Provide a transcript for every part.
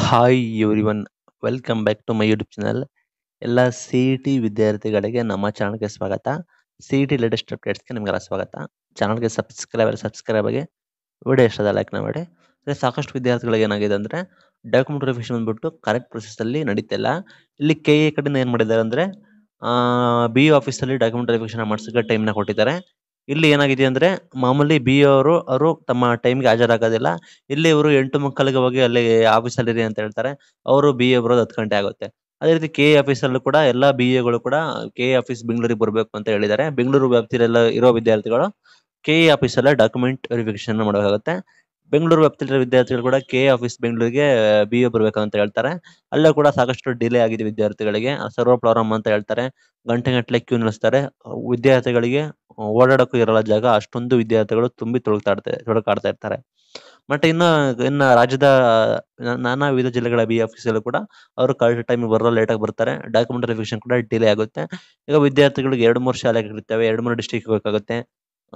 hi everyone welcome back to my YouTube channel ಎಲ್ಲ C E T ವಿದ್ಯಾರ್ಥಿಗಳಿಗೆ ನಮ್ಮ ಚಾನಲ್ಗೆ ಸ್ವಾಗತ ಸಿ ಇ ಟಿ ಲೇಟೆಸ್ಟ್ ಅಪ್ಡೇಟ್ಸ್ಗೆ ನಿಮಗೆಲ್ಲ ಸ್ವಾಗತ ಚಾನಲ್ಗೆ ಸಬ್ಸ್ಕ್ರೈಬರ್ ಸಬ್ಸ್ಕ್ರೈಬ್ ಆಗಿ ವಿಡಿಯೋ ಇಷ್ಟದ ಲೈಕ್ ಮಾಡಿ ಅಂದರೆ ಸಾಕಷ್ಟು ವಿದ್ಯಾರ್ಥಿಗಳಿಗೆ ಏನಾಗಿದೆ ಅಂದರೆ ಡಾಕ್ಯುಮೆಂಟ್ ವೆರಿಫಿಕೇಶನ್ ಬಂದ್ಬಿಟ್ಟು ಕರೆಕ್ಟ್ ಪ್ರೊಸೆಸಲ್ಲಿ ನಡೀತಿಲ್ಲ ಇಲ್ಲಿ ಕೆ ಎ ಕಡೆಯಿಂದ ಏನು ಮಾಡಿದ್ದಾರೆ ಅಂದರೆ ಬಿ ಆಫೀಸಲ್ಲಿ ಡಾಕ್ಯುಮೆಂಟ್ ವೆರಿಫಿಕೇಶನ್ ಮಾಡಿಸೋಕ್ಕೆ ಟೈಮ್ನ ಕೊಟ್ಟಿದ್ದಾರೆ ಇಲ್ಲಿ ಏನಾಗಿದೆ ಅಂದ್ರೆ ಮಾಮೂಲಿ ಬಿ ಅವರು ಅವರು ತಮ್ಮ ಟೈಮ್ಗೆ ಹಾಜರಾಗೋದಿಲ್ಲ ಇಲ್ಲಿ ಇವರು ಎಂಟು ಮಕ್ಕಳಿಗೆ ಹೋಗಿ ಅಲ್ಲಿ ಆಫೀಸ್ ಅಲ್ಲಿ ಅಂತ ಹೇಳ್ತಾರೆ ಅವರು ಬಿ ಎ ಬರೋದು ಹತ್ತು ಗಂಟೆ ಆಗುತ್ತೆ ಅದೇ ರೀತಿ ಕೆ ಆಫೀಸ್ ಅಲ್ಲೂ ಕೂಡ ಎಲ್ಲಾ ಬಿ ಎಗಳು ಕೂಡ ಕೆ ಆಫೀಸ್ ಬೆಂಗಳೂರಿಗೆ ಬರಬೇಕು ಅಂತ ಹೇಳಿದ್ದಾರೆ ಬೆಂಗಳೂರು ವ್ಯಾಪ್ತಿಯಲ್ಲ ಇರೋ ವಿದ್ಯಾರ್ಥಿಗಳು ಕೆ ಆಫೀಸ್ ಅಲ್ಲೇ ಡಾಕ್ಯುಮೆಂಟ್ ವೆರಿಫಿಕೇಶನ್ ಮಾಡಬೇಕಾಗುತ್ತೆ ಬೆಂಗಳೂರು ವ್ಯಾಪ್ತಿಯಲ್ಲಿ ವಿದ್ಯಾರ್ಥಿಗಳು ಕೂಡ ಕೆ ಆಫೀಸ್ ಬೆಂಗಳೂರಿಗೆ ಬಿ ಎ ಅಂತ ಹೇಳ್ತಾರೆ ಅಲ್ಲೂ ಕೂಡ ಸಾಕಷ್ಟು ಡಿಲೇ ಆಗಿದೆ ವಿದ್ಯಾರ್ಥಿಗಳಿಗೆ ಸರ್ವ ಪ್ರಾರಂಭ ಅಂತ ಹೇಳ್ತಾರೆ ಗಂಟೆ ಕ್ಯೂ ನಿಲ್ಲಿಸ್ತಾರೆ ವಿದ್ಯಾರ್ಥಿಗಳಿಗೆ ಓಡಾಡಕ್ಕೂ ಇರಲ್ಲ ಜಾಗ ಅಷ್ಟೊಂದು ವಿದ್ಯಾರ್ಥಿಗಳು ತುಂಬಿ ತೊಡಕಾಡ್ತಾ ತೊಳಕಾಡ್ತಾ ಇರ್ತಾರೆ ಮತ್ತೆ ಇನ್ನು ಇನ್ನ ರಾಜ್ಯದ ನಾನಾ ವಿವಿಧ ಜಿಲ್ಲೆಗಳ ಬಿ ಅಲ್ಲೂ ಕೂಡ ಅವರು ಕರೆಕ್ಟ್ ಟೈಮ್ ಬರೋ ಲೇಟ್ ಆಗಿ ಬರ್ತಾರೆ ಡಾಕ್ಯುಮೆಂಟ್ ವೆರಿಫಿಕೇಶನ್ ಕೂಡ ಡಿಲೇ ಆಗುತ್ತೆ ಈಗ ವಿದ್ಯಾರ್ಥಿಗಳಿಗೆ ಎರಡು ಮೂರು ಇರ್ತವೆ ಎರಡು ಮೂರು ಡಿಸ್ಟಿಕ್ ಹೋಗಬೇಕಾಗುತ್ತೆ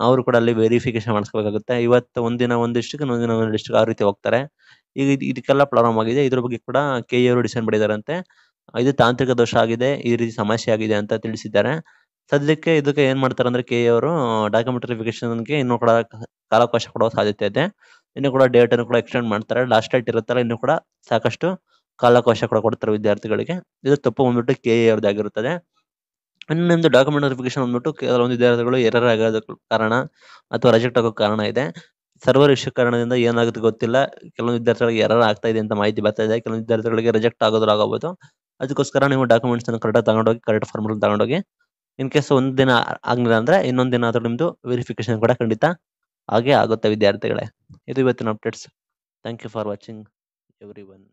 ಅವರು ಕೂಡ ಅಲ್ಲಿ ವೆರಿಫಿಕೇಶನ್ ಮಾಡಿಸ್ಕೋಬೇಕಾಗುತ್ತೆ ಇವತ್ತು ಒಂದಿನ ಒಂದು ಡಿಸ್ಟಿಕ್ ಒಂದಿನ ಒಂದು ಡಿಸ್ಟಿಕ್ ಆ ರೀತಿ ಹೋಗ್ತಾರೆ ಈಗ ಇದಕ್ಕೆಲ್ಲ ಪ್ರಾಬ್ಲಮ್ ಆಗಿದೆ ಇದ್ರ ಬಗ್ಗೆ ಕೂಡ ಕೆ e ಅವರು ಡಿಸೈನ್ ಮಾಡಿದಾರಂತೆ ಇದು ತಾಂತ್ರಿಕ ದೋಷ ಆಗಿದೆ ಈ ರೀತಿ ಸಮಸ್ಯೆ ಆಗಿದೆ ಅಂತ ತಿಳಿಸಿದ್ದಾರೆ ಸದ್ಯಕ್ಕೆ ಇದಕ್ಕೆ ಏನ್ ಮಾಡ್ತಾರೆ ಅಂದ್ರೆ ಕೆ ಅವರು ಡಾಕ್ಯುಮೆಂಟ್ ಗೆ ಇನ್ನೂ ಕೂಡ ಕಾಲಾವಕಾಶ ಕೊಡುವ ಸಾಧ್ಯತೆ ಇದೆ ಇನ್ನು ಕೂಡ ಡೇಟ್ ಅನ್ನು ಕೂಡ ಎಕ್ಸ್ಟೆಂಡ್ ಮಾಡ್ತಾರೆ ಲಾಸ್ಟ್ ಡೇಟ್ ಇರುತ್ತಲ್ಲ ಇನ್ನು ಕೂಡ ಸಾಕಷ್ಟು ಕಾಲಾವಕಾಶ ಕೂಡ ಕೊಡ್ತಾರೆ ವಿದ್ಯಾರ್ಥಿಗಳಿಗೆ ಇದು ತಪ್ಪು ಬಂದ್ಬಿಟ್ಟು ಕೆ ಎ ಅವ್ರದ್ದಾಗಿರುತ್ತದೆ ಇನ್ನು ನಿಮ್ದು ಡಾಕ್ಯುಮೆಂಟ್ ವೆರಿಫಿಕೇಶನ್ ಬಂದ್ಬಿಟ್ಟು ಕೆಲವೊಂದು ವಿದ್ಯಾರ್ಥಿಗಳು ಎರರ್ ಆಗೋದಕ್ಕೆ ಕಾರಣ ಅಥವಾ ರಿಜೆಕ್ಟ್ ಆಗೋ ಕಾರಣ ಇದೆ ಸರ್ವರ್ ಇಶ್ಯೂ ಕಾರಣದಿಂದ ಏನಾಗುತ್ತೆ ಗೊತ್ತಿಲ್ಲ ಕೆಲವೊಂದು ವಿದ್ಯಾರ್ಥಿಗಳಿಗೆ ಎರರ್ ಆಗ್ತಾ ಇದೆ ಅಂತ ಮಾಹಿತಿ ಬರ್ತಾ ಇದೆ ಕೆಲವೊಂದು ವಿದ್ಯಾರ್ಥಿಗಳಿಗೆ ರಿಜೆಕ್ಟ್ ಆಗೋದ್ರಾಗಬಹುದು ಅದಕ್ಕೋಸ್ಕರ ನೀವು ಡಾಕ್ಯುಮೆಂಟ್ಸ್ ಅನ್ನು ಕರೆಕ್ಟಾಗಿ ತಗೊಂಡೋಗಿ ಕರೆಕ್ಟ್ ಫಾರ್ಮಲ್ ತಗೊಂಡೋಗಿ ಇನ್ ಕೇಸ್ ಒಂದ್ ದಿನ ಆಗ್ಲಿಲ್ಲ ಅಂದ್ರೆ ಇನ್ನೊಂದ್ ದಿನ ಆದ್ರೂ ನಿಮ್ದು ವೆರಿಫಿಕೇಶನ್ ಕೂಡ ಖಂಡಿತ ಹಾಗೆ ಆಗುತ್ತೆ ವಿದ್ಯಾರ್ಥಿಗಳೇ ಇದು ಇವತ್ತಿನ updates thank you for watching every one